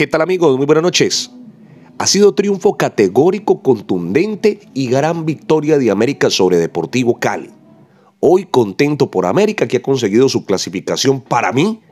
¿Qué tal amigos? Muy buenas noches. Ha sido triunfo categórico, contundente y gran victoria de América sobre Deportivo Cali. Hoy contento por América que ha conseguido su clasificación para mí.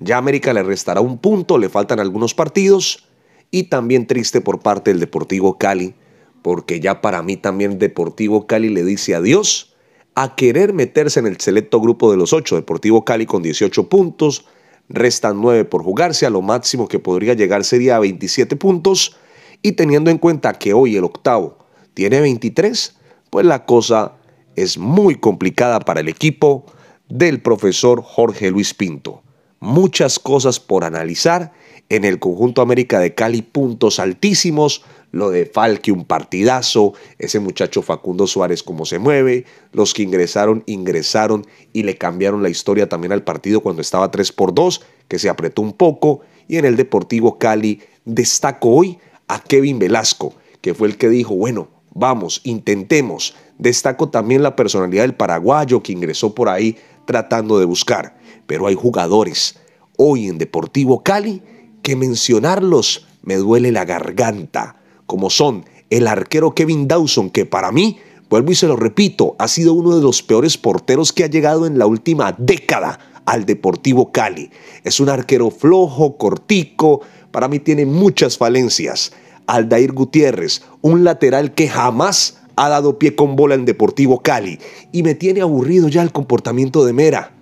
Ya América le restará un punto, le faltan algunos partidos. Y también triste por parte del Deportivo Cali, porque ya para mí también Deportivo Cali le dice adiós a querer meterse en el selecto grupo de los ocho. Deportivo Cali con 18 puntos, restan 9 por jugarse, a lo máximo que podría llegar sería a 27 puntos, y teniendo en cuenta que hoy el octavo tiene 23, pues la cosa es muy complicada para el equipo del profesor Jorge Luis Pinto. Muchas cosas por analizar en el conjunto América de Cali, puntos altísimos, lo de Falque, un partidazo, ese muchacho Facundo Suárez cómo se mueve, los que ingresaron, ingresaron y le cambiaron la historia también al partido cuando estaba 3 por 2, que se apretó un poco, y en el Deportivo Cali destaco hoy a Kevin Velasco, que fue el que dijo, bueno, vamos, intentemos. Destaco también la personalidad del paraguayo que ingresó por ahí tratando de buscar, pero hay jugadores hoy en Deportivo Cali que mencionarlos me duele la garganta como son el arquero Kevin Dawson, que para mí, vuelvo y se lo repito, ha sido uno de los peores porteros que ha llegado en la última década al Deportivo Cali. Es un arquero flojo, cortico, para mí tiene muchas falencias. Aldair Gutiérrez, un lateral que jamás ha dado pie con bola en Deportivo Cali y me tiene aburrido ya el comportamiento de Mera.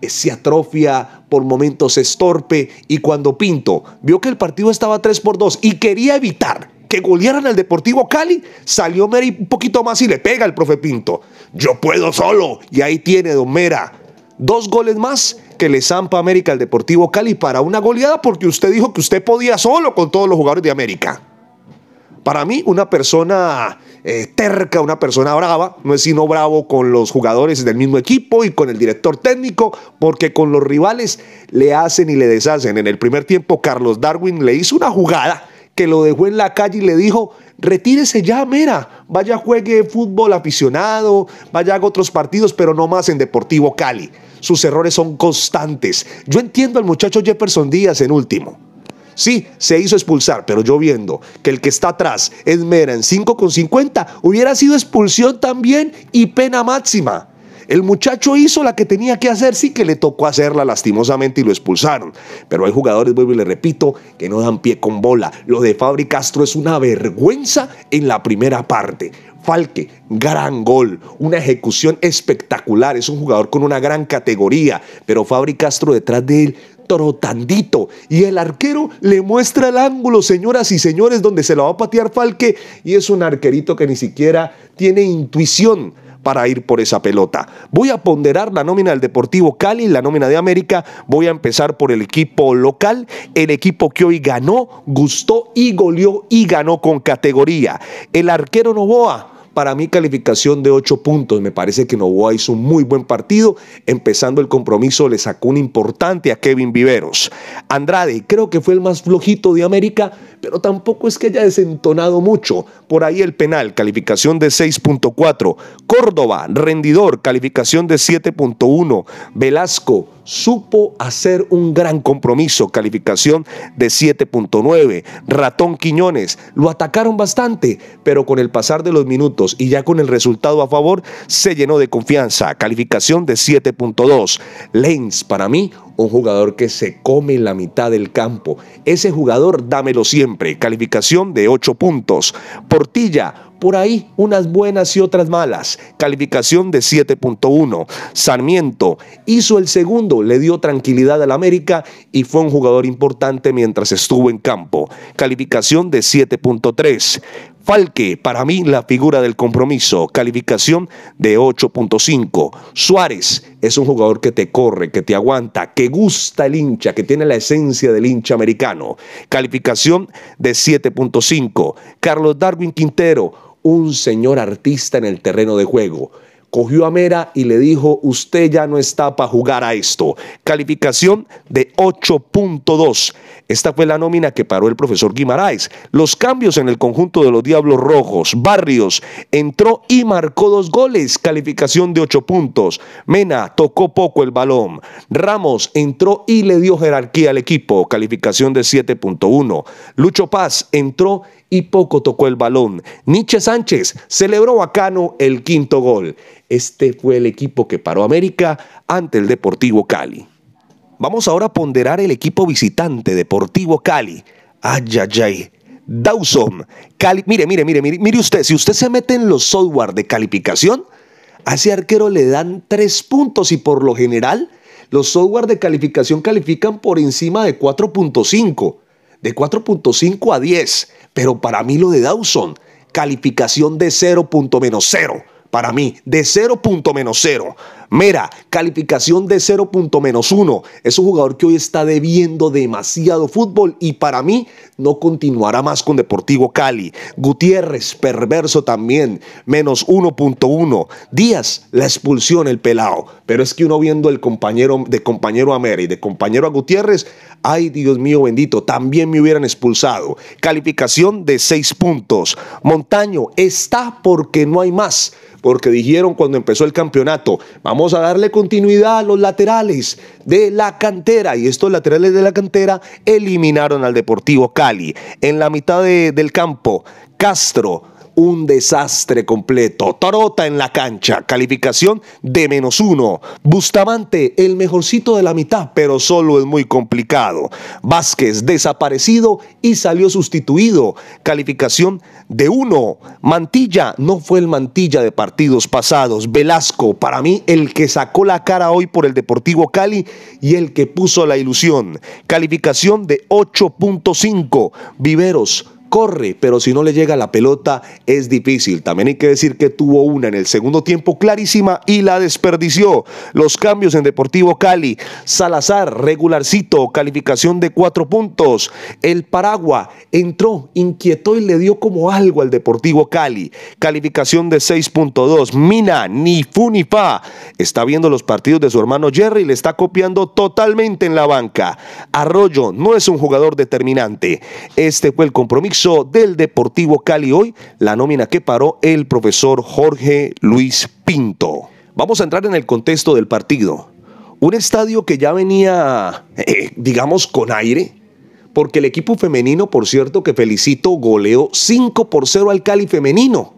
Se atrofia, por momentos estorpe, y cuando Pinto vio que el partido estaba 3 por 2 y quería evitar que golearan al Deportivo Cali, salió Meri un poquito más y le pega al profe Pinto. Yo puedo solo. Y ahí tiene Don Mera. Dos goles más que le zampa América al Deportivo Cali para una goleada porque usted dijo que usted podía solo con todos los jugadores de América. Para mí, una persona eh, terca, una persona brava, no es sino bravo con los jugadores del mismo equipo y con el director técnico, porque con los rivales le hacen y le deshacen. En el primer tiempo, Carlos Darwin le hizo una jugada que lo dejó en la calle y le dijo, retírese ya, mera, vaya juegue fútbol aficionado, vaya a otros partidos, pero no más en Deportivo Cali. Sus errores son constantes. Yo entiendo al muchacho Jefferson Díaz en último. Sí, se hizo expulsar, pero yo viendo que el que está atrás es Mera en 50, hubiera sido expulsión también y pena máxima. El muchacho hizo la que tenía que hacer, sí que le tocó hacerla lastimosamente y lo expulsaron. Pero hay jugadores, vuelvo y le repito, que no dan pie con bola. Lo de Fabri Castro es una vergüenza en la primera parte. Falque, gran gol, una ejecución espectacular, es un jugador con una gran categoría, pero Fabri Castro detrás de él trotandito y el arquero le muestra el ángulo, señoras y señores, donde se la va a patear Falque y es un arquerito que ni siquiera tiene intuición para ir por esa pelota. Voy a ponderar la nómina del Deportivo Cali, la nómina de América. Voy a empezar por el equipo local, el equipo que hoy ganó, gustó y goleó y ganó con categoría. El arquero Novoa para mí, calificación de 8 puntos, me parece que Novoa hizo un muy buen partido. Empezando el compromiso, le sacó un importante a Kevin Viveros. Andrade, creo que fue el más flojito de América, pero tampoco es que haya desentonado mucho. Por ahí el penal, calificación de 6.4. Córdoba, rendidor, calificación de 7.1. Velasco, supo hacer un gran compromiso, calificación de 7.9. Ratón Quiñones, lo atacaron bastante, pero con el pasar de los minutos y ya con el resultado a favor, se llenó de confianza, calificación de 7.2. Lens, para mí, un jugador que se come la mitad del campo. Ese jugador, dámelo siempre. Calificación de 8 puntos. Portilla, por ahí unas buenas y otras malas. Calificación de 7.1. Sarmiento hizo el segundo, le dio tranquilidad al América y fue un jugador importante mientras estuvo en campo. Calificación de 7.3 que para mí la figura del compromiso, calificación de 8.5. Suárez es un jugador que te corre, que te aguanta, que gusta el hincha, que tiene la esencia del hincha americano. Calificación de 7.5. Carlos Darwin Quintero, un señor artista en el terreno de juego cogió a Mera y le dijo, usted ya no está para jugar a esto. Calificación de 8.2. Esta fue la nómina que paró el profesor Guimaraes. Los cambios en el conjunto de los Diablos Rojos. Barrios entró y marcó dos goles. Calificación de 8 puntos. Mena tocó poco el balón. Ramos entró y le dio jerarquía al equipo. Calificación de 7.1. Lucho Paz entró y y poco tocó el balón. Nietzsche Sánchez celebró bacano el quinto gol. Este fue el equipo que paró América ante el Deportivo Cali. Vamos ahora a ponderar el equipo visitante Deportivo Cali. Ay, Dawson, Cali, mire, mire, mire, mire, mire usted, si usted se mete en los software de calificación, a ese arquero le dan tres puntos y por lo general los software de calificación califican por encima de 4.5 de 4.5 a 10, pero para mí lo de Dawson, calificación de 0.0 para mí, de 0 Mira, calificación de 0 1. Es un jugador que hoy está debiendo demasiado fútbol y para mí no continuará más con Deportivo Cali. Gutiérrez, perverso también, menos 1.1. Díaz, la expulsión, el pelado. Pero es que uno viendo el compañero, de compañero a Mera y de compañero a Gutiérrez, ay Dios mío bendito, también me hubieran expulsado. Calificación de 6 puntos. Montaño, está porque no hay más porque dijeron cuando empezó el campeonato, vamos a darle continuidad a los laterales de la cantera y estos laterales de la cantera eliminaron al Deportivo Cali. En la mitad del campo, Castro, un desastre completo. Torota en la cancha, calificación de menos uno. Bustamante, el mejorcito de la mitad, pero solo es muy complicado. Vázquez, desaparecido y salió sustituido, calificación de uno. Mantilla, no fue el Mantilla de partidos pasados. Velasco, para mí, el que sacó la cara hoy por el Deportivo Cali y el que puso la ilusión, calificación de 8.5. Viveros, corre, pero si no le llega la pelota es difícil. También hay que decir que tuvo una en el segundo tiempo clarísima y la desperdició. Los cambios en Deportivo Cali, Salazar, regularcito, calificación de cuatro puntos. El Paragua entró, inquietó y le dio como algo al Deportivo Cali, calificación de 6.2. Mina, ni fu ni fa. Está viendo los partidos de su hermano Jerry y le está copiando totalmente en la banca. Arroyo no es un jugador determinante. Este fue el compromiso del Deportivo Cali hoy la nómina que paró el profesor Jorge Luis Pinto. Vamos a entrar en el contexto del partido. Un estadio que ya venía, eh, digamos, con aire, porque el equipo femenino, por cierto, que felicito, goleó 5 por 0 al Cali femenino.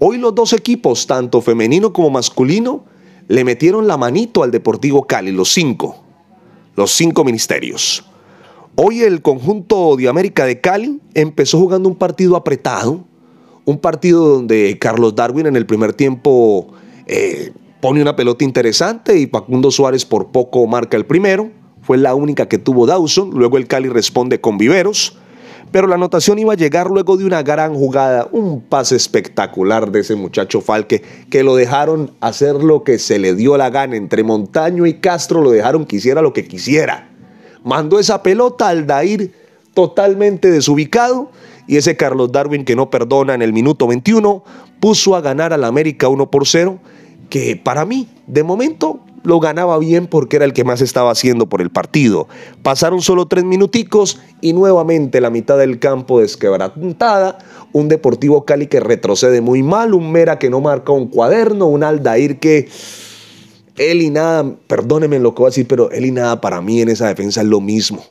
Hoy los dos equipos, tanto femenino como masculino, le metieron la manito al Deportivo Cali, los cinco, los cinco ministerios. Hoy el conjunto de América de Cali empezó jugando un partido apretado, un partido donde Carlos Darwin en el primer tiempo eh, pone una pelota interesante y Pacundo Suárez por poco marca el primero. Fue la única que tuvo Dawson. Luego el Cali responde con Viveros. Pero la anotación iba a llegar luego de una gran jugada, un pase espectacular de ese muchacho Falque, que lo dejaron hacer lo que se le dio la gana. Entre Montaño y Castro lo dejaron que hiciera lo que quisiera. Mandó esa pelota al totalmente desubicado y ese Carlos Darwin que no perdona en el minuto 21 puso a ganar al América 1 por 0, que para mí, de momento, lo ganaba bien porque era el que más estaba haciendo por el partido. Pasaron solo tres minuticos y nuevamente la mitad del campo desquebrantada. Un Deportivo Cali que retrocede muy mal, un Mera que no marca un cuaderno, un Aldair que él y nada, perdóneme lo que voy a decir, pero él y nada para mí en esa defensa es lo mismo.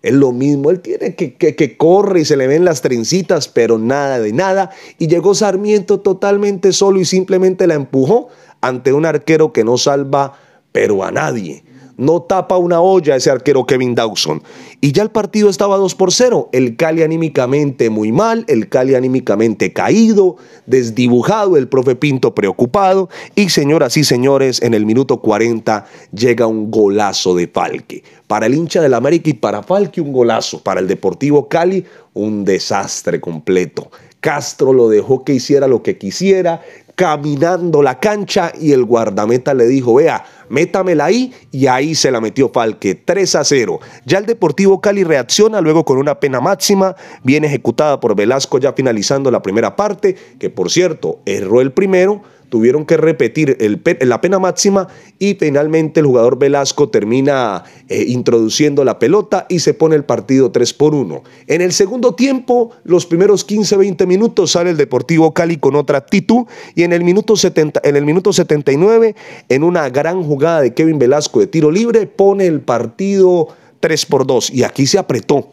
Es lo mismo, él tiene que, que, corre y se le ven las trencitas, pero nada de nada. Y llegó Sarmiento totalmente solo y simplemente la empujó ante un arquero que no salva, pero a nadie no tapa una olla ese arquero Kevin Dawson. Y ya el partido estaba 2 por 0. El Cali anímicamente muy mal, el Cali anímicamente caído, desdibujado, el profe Pinto preocupado. Y señoras y señores, en el minuto 40 llega un golazo de Falque. Para el hincha del América y para Falque un golazo. Para el Deportivo Cali un desastre completo. Castro lo dejó que hiciera lo que quisiera, caminando la cancha y el guardameta le dijo, vea, métamela ahí y ahí se la metió Falque, 3 a 0. Ya el Deportivo Cali reacciona luego con una pena máxima, bien ejecutada por Velasco ya finalizando la primera parte, que por cierto, erró el primero, tuvieron que repetir la pena máxima y finalmente el jugador Velasco termina eh, introduciendo la pelota y se pone el partido 3 por 1. En el segundo tiempo, los primeros 15-20 minutos sale el Deportivo Cali con otra actitud y en el, minuto 70, en el minuto 79, en una gran jugada de Kevin Velasco de tiro libre, pone el partido 3 por 2 y aquí se apretó.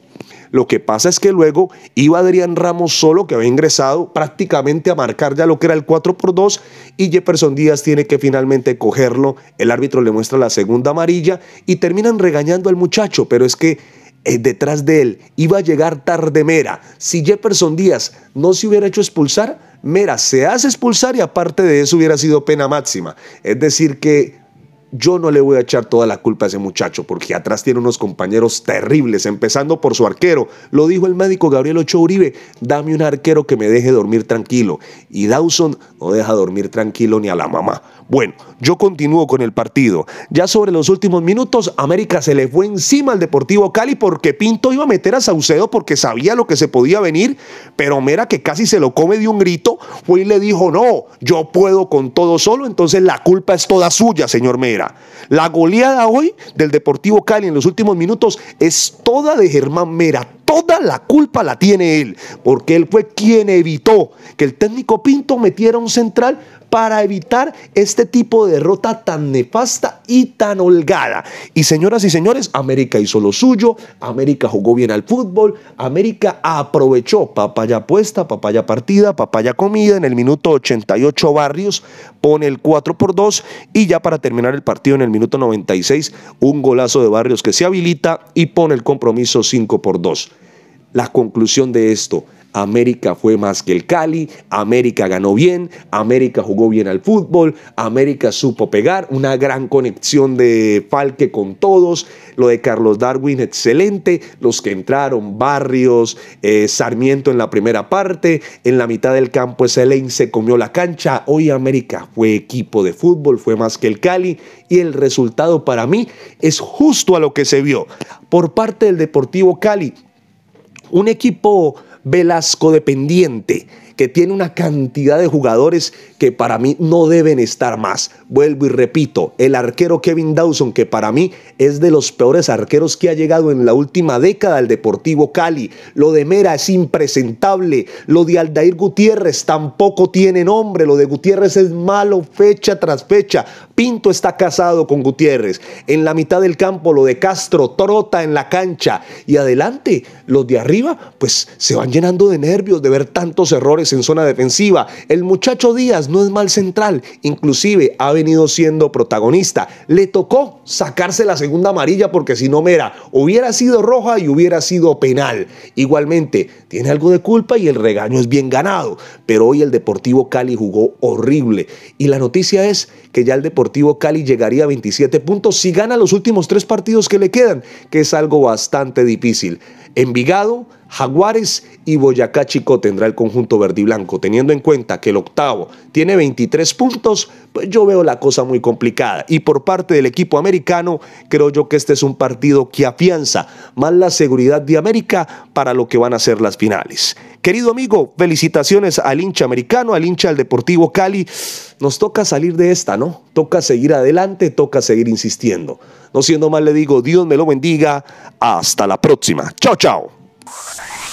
Lo que pasa es que luego iba Adrián Ramos solo, que había ingresado prácticamente a marcar ya lo que era el 4 por 2, y Jefferson Díaz tiene que finalmente cogerlo. El árbitro le muestra la segunda amarilla y terminan regañando al muchacho, pero es que eh, detrás de él iba a llegar tarde Mera. Si Jefferson Díaz no se hubiera hecho expulsar, Mera se hace expulsar y aparte de eso hubiera sido pena máxima. Es decir, que yo no le voy a echar toda la culpa a ese muchacho, porque atrás tiene unos compañeros terribles, empezando por su arquero. Lo dijo el médico Gabriel Ochoa Uribe, dame un arquero que me deje dormir tranquilo. Y Dawson no deja dormir tranquilo ni a la mamá. Bueno, yo continúo con el partido. Ya sobre los últimos minutos, América se le fue encima al Deportivo Cali porque Pinto iba a meter a Saucedo porque sabía lo que se podía venir, pero Mera que casi se lo come de un grito, fue y le dijo, no, yo puedo con todo solo, entonces la culpa es toda suya, señor Mera. La goleada hoy del Deportivo Cali en los últimos minutos es toda de Germán Mera, toda la culpa la tiene él, porque él fue quien evitó que el técnico Pinto metiera un central para evitar este tipo de derrota tan nefasta y tan holgada. Y señoras y señores, América hizo lo suyo, América jugó bien al fútbol, América aprovechó papaya puesta, papaya partida, papaya comida, en el minuto 88 Barrios pone el 4 por 2 y ya para terminar el partido en el minuto 96 un golazo de Barrios que se habilita y pone el compromiso 5 por 2 la conclusión de esto. América fue más que el Cali, América ganó bien, América jugó bien al fútbol, América supo pegar, una gran conexión de Falque con todos, lo de Carlos Darwin excelente, los que entraron, Barrios, eh, Sarmiento en la primera parte, en la mitad del campo Excelente se comió la cancha, hoy América fue equipo de fútbol, fue más que el Cali y el resultado para mí es justo a lo que se vio por parte del Deportivo Cali un equipo Velasco dependiente que tiene una cantidad de jugadores que para mí no deben estar más. Vuelvo y repito, el arquero Kevin Dawson, que para mí es de los peores arqueros que ha llegado en la última década al Deportivo Cali. Lo de Mera es impresentable. Lo de Aldair Gutiérrez tampoco tiene nombre. Lo de Gutiérrez es malo fecha tras fecha. Pinto está casado con Gutiérrez. En la mitad del campo lo de Castro trota en la cancha. Y adelante, los de arriba pues se van llenando de nervios de ver tantos errores en zona defensiva. El muchacho Díaz no es mal central, inclusive ha venido siendo protagonista. Le tocó sacarse la segunda amarilla porque si no, mera, hubiera sido roja y hubiera sido penal. Igualmente, tiene algo de culpa y el regaño es bien ganado, pero hoy el Deportivo Cali jugó horrible. Y la noticia es que ya el Deportivo Cali llegaría a 27 puntos si gana los últimos tres partidos que le quedan, que es algo bastante difícil. Envigado, Jaguares y Boyacá Chico tendrá el conjunto verde y blanco. Teniendo en cuenta que el octavo tiene 23 puntos, pues yo veo la cosa muy complicada. Y por parte del equipo americano, creo yo que este es un partido que afianza más la seguridad de América para lo que van a ser las finales. Querido amigo, felicitaciones al hincha americano, al hincha del Deportivo Cali. Nos toca salir de esta, ¿no? Toca seguir adelante, toca seguir insistiendo. No siendo más, le digo, Dios me lo bendiga. Hasta la próxima. Chao, chao. Yeah.